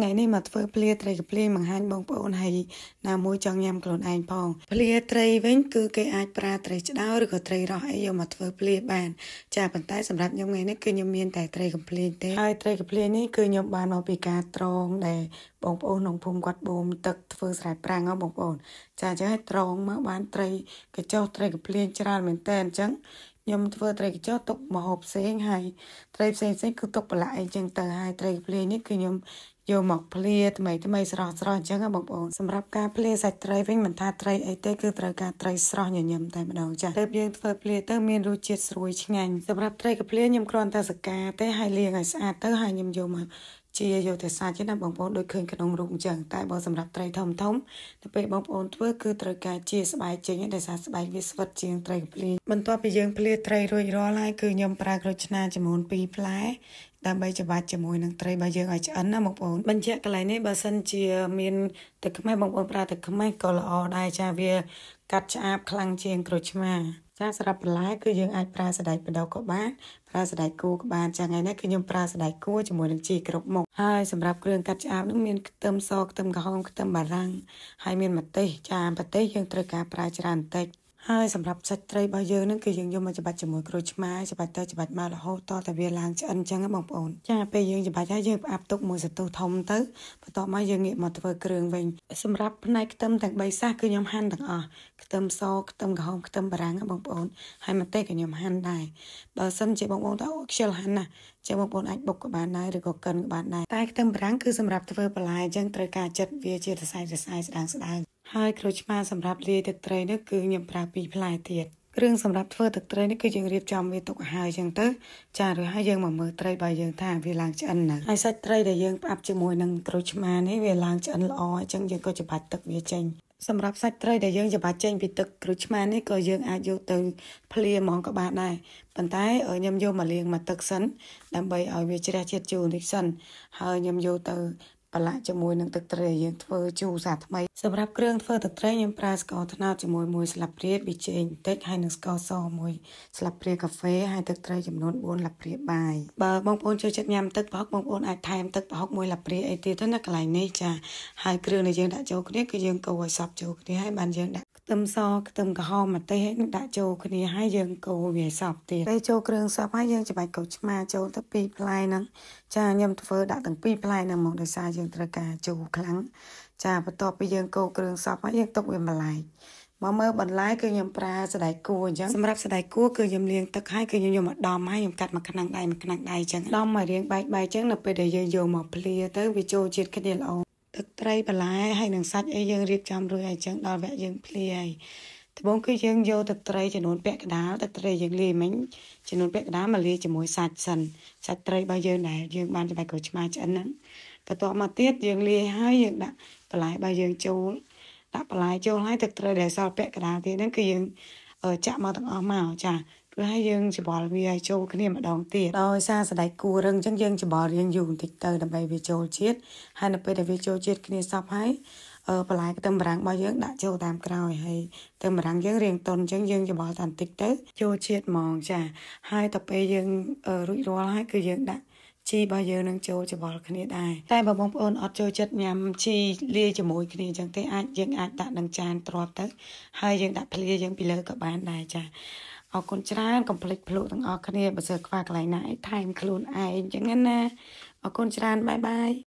ថ្ងៃនេះមកធ្វើភ្លាត្រីកភ្លៀងបង្ហាញបងប្អូនហើយណាមួយចង់ញ៉ាំខ្លួនឯងផងភ្លាត្រីវិញគឺគេអាចប្រើត្រីឆ្តៅឬក៏ត្រីរស់អីយកមកធ្វើភ្លាបានចាប៉ុន្តែសម្រាប់ខ្ញុំថ្ងៃនេះគឺខ្ញុំមានតែត្រីកំភ្លៀងទេហើយត្រីកំភ្លៀងនេះគឺខ្ញុំបានមកពីការត្រង ដែលបងប្អូនក្នុងភូមិគាត់បូមទឹកធ្វើស្រែប្រាំងហ៎បងប្អូន ចាអញ្ចឹងឲ្យត្រងមកបានត្រីកញ្ចោះត្រីកំភ្លៀងច្រើនមែនតើអញ្ចឹងខ្ញុំធ្វើត្រីកញ្ចោះទុកម្ហូបផ្សេងហើយត្រីផ្សេងផ្សេងគឺទុកបន្លាក់អីចឹងទៅហើយត្រីភ្លានេះគឺខ្ញុំយកមកភ្លាថ្មីថ្មីស្រស់ស្រស់អញ្ចឹងបងប្អូនសម្រាប់ការភ្លាសាច់ត្រីវិញមិនថាត្រីអីទេគឺត្រូវការត្រីស្រស់ញញឹមតែម្ដងចាស់ទើបយើងធ្វើភ្លាទៅមានរសជាតិស្រួយឆ្ងាញ់សម្រាប់ត្រីកាភ្លាខ្ញុំគ្រាន់តែសកាទេហើយលាងឲ្យស្អាតទៅហើយខ្ញុំយកមកជាយោធាសាស្ត្រណាបងប្អូនដូចឃើញក្នុងរូបអញ្ចឹងតែបើសម្រាប់ត្រីធំធំទៅពេលបងប្អូនធ្វើគឺត្រូវការជាស្បែកចេញដោយសារស្បែកវាស្វិតជាងត្រីភ្លាបន្ទាប់ពីយើងភ្លាត្រីរួចរាល់ហើយគឺខ្ញុំប្រើក្រូចឆ្នាចំនួន2ផ្លែដើម្បីច្បាច់ជាមួយនឹងត្រីរបស់យើងឲ្យឆ្អិនណាបងប្អូនបញ្ជាក់កន្លែងនេះបើសិនជាមានទឹកខ្មេះបងប្អូនប្រើទឹកខ្មេះក៏ល្អដែរចាវា កាត់ឆ្អាបខ្លាំងជាងក្រូចឆ្មាចាសម្រាប់បន្លែគឺយើងអាចប្រើសណ្ដែកបដោក៏បានប្រើសណ្ដែកគួរក៏បានចាថ្ងៃនេះគឺខ្ញុំប្រើសណ្ដែកគួរជាមួយនឹងជីគ្រប់មុខហើយសម្រាប់គ្រឿងកាត់ឆ្អាបនឹងមានខ្ទឹមសខ្ទឹមក្រហមខ្ទឹមបារាំងហើយមានម្ទេសចាម្ទេសយើងត្រូវការប្រើច្រើនបន្តិចហើយសម្រាប់សាច់ត្រីរបស់យើងនឹងគឺយើងយកមកច្បាច់ជាមួយក្រូចឆ្មាច្បាច់ទៅច្បាច់មករហូតតតែវាឡើងឆ្អិនអញ្ចឹងបងប្អូនចាពេលយើងច្បាច់ហើយយើងផ្អាប់ទុកមួយសន្ទុះធំទៅបន្ទាប់មកយើងងាកមកធ្វើគ្រឿងវិញសម្រាប់ផ្នែកខ្ទឹមទាំង3សាសគឺខ្ញុំហាន់ទាំងអស់ខ្ទឹមសខ្ទឹមក្រហមខ្ទឹមបារាំងបងប្អូនហើយម្ទេសក៏ខ្ញុំហាន់ដែរបើសិនជាបងប្អូនថាអូខ្ជិលហាន់ណាចឹងបងប្អូនអាចបុកក៏បានដែរឬក៏កិនក៏បានដែរតែខ្ទឹមបារាំងគឺសម្រាប់ធ្វើបន្លែចឹងត្រូវការចិត្តវាជារសៃរសៃស្ដាងស្ដាងហើយក្រូចឆ្មាសម្រាប់លាយទឹកត្រីនេះគឺខ្ញុំប្រើពីរផ្លែទៀតគ្រឿងសម្រាប់ធ្វើទឹកត្រីនេះគឺយើងរៀបចំវាទុកហើយចឹងទៅចារួចហើយយើងមកមើលត្រីបើយើងថាវាឡើងឆ្អិនណាហើយសាច់ត្រីដែលយើងផ្អាប់ជាមួយនឹងក្រូចឆ្មានេះវាឡើងឆ្អិនល្អអញ្ចឹងយើងក៏ច្របាច់ទឹកវាចេញសម្រាប់សាច់ត្រីដែលយើងច្បាច់ចេញពីទឹកឬឆ្មានេះក៏យើង អាចយកទៅភ្លាហ្មងក៏បានដែរប៉ុន្តែខ្ញុំយកមកលាងមកទឹកសិនដើម្បីឲ្យវាជ្រះជាតិជូរនេះសិនហើយខ្ញុំយកទៅបន្លាយជាមួយនឹងទឹកត្រីយើងធ្វើជូរសាថ្មីសម្រាប់គ្រឿងធ្វើទឹកត្រីខ្ញុំប្រើស្ករត្នោតជាមួយមួយស្លាបព្រាប៊ីចេងបន្តិចហើយនឹងស្ករសមួយស្លាបព្រាកាហ្វេហើយទឹកត្រីចំនួន4ស្លាបព្រា បាយបើបងប្អូនចូលចិត្តញ៉ាំទឹកប្រហុកបងប្អូនអាចថែមទឹកប្រហុកមួយស្លាបព្រាអីទៀតទៅណាកន្លែងនេះចាហើយគ្រឿងដែលយើងដាក់ចូលគ្នាគឺយើងកូរឲ្យសព្វចូលគ្នាហើយបានយើងដាក់ខ្ទឹមសខ្ទឹមក្រហមម្ទេសដាក់ចូលគ្នាហើយយើងកូរវាសពទៀតពេលចូលគ្រឿងសពហើយយើងច្របាច់កូរឆ្មាចូលទៅពីផ្លែហ្នឹងចាខ្ញុំធ្វើដាក់ទាំងពីរផ្លែហ្នឹងមកដោយសារយើងត្រូវការជូរខ្លាំងចាបន្ទាប់ពីយើងកូរគ្រឿងសពហើយយើងទុកវាបន្លែកមកមើលបន្លែគឺខ្ញុំប្រើសណ្តែកគួរអញ្ចឹងសម្រាប់សណ្តែកគួរគឺខ្ញុំលាងទឹកហើយគឺខ្ញុំយកមកដំហើយខ្ញុំកាត់មកខ្នងដៃមកខ្នងដៃអញ្ចឹងដំមករាងបែកបែកអញ្ចឹងនៅពេលដែលយើងយកមកភ្លាទៅវាចូលជាតិគ្នាល្អទឹកត្រីបន្លែហើយនឹងសាច់អីយើងរៀបចំរួចហើយចឹងដល់វគ្គយើងភ្លាយហើយត្បូងគឺយើងយកទឹកត្រីចំនួនពាក់កដាលទឹកត្រីយើងលាយមិញចំនួនពាក់កដាលមកលាយជាមួយសាច់សិនសាច់ត្រីរបស់យើងដែលយើងបានច្បាយក្រូចឆ្មាឆ្អិនហ្នឹងបន្ទាប់មកទៀតយើងលាយហើយយើងដាក់បន្លែរបស់យើងចូលដាក់បន្លែចូលហើយទឹកត្រីដែលសល់ពាក់កដាលទៀតហ្នឹងគឺយើងចាក់មកទាំងអស់មកចាគឺឲ្យយើងច្បល់វាឲ្យចូលគ្នាម្ដងទៀតដោយសារសដេចគូរឹងអញ្ចឹងយើងច្បល់យើងយូរបន្តិចទៅដើម្បីវាចូលជាតិហើយនៅពេលដែលវាចូលជាតិគ្នាសពហើយអឺបន្លែខ្ទឹមបារាំងរបស់យើងដាក់ចូលតាមក្រោយហើយខ្ទឹមបារាំងយើងរៀងតុនអញ្ចឹងយើងច្បល់តាមតិចទៅចូលជាតិហ្មងចាហើយទៅពេលយើងរួចរាល់ហើយគឺយើងដាក់ជីរបស់យើងនឹងចូលច្បល់គ្នាដែរតែបើបងប្អូនអត់ចូលចិត្តញ៉ាំជីលាយជាមួយគ្នាអញ្ចឹងទេអាចយើងអាចដាក់នឹងចានទ្រាប់ទៅហើយយើងដាក់ភ្លាយើងពីលើក៏បានដែរចាអរគុណច្រើនកុំភ្លេចភ្លុទាំងអស់គ្នាបើសិនខ្វះកន្លែងណាឯងថែមខ្លួនឯងអញ្ចឹងណាអរគុណច្រើនបាយបាយ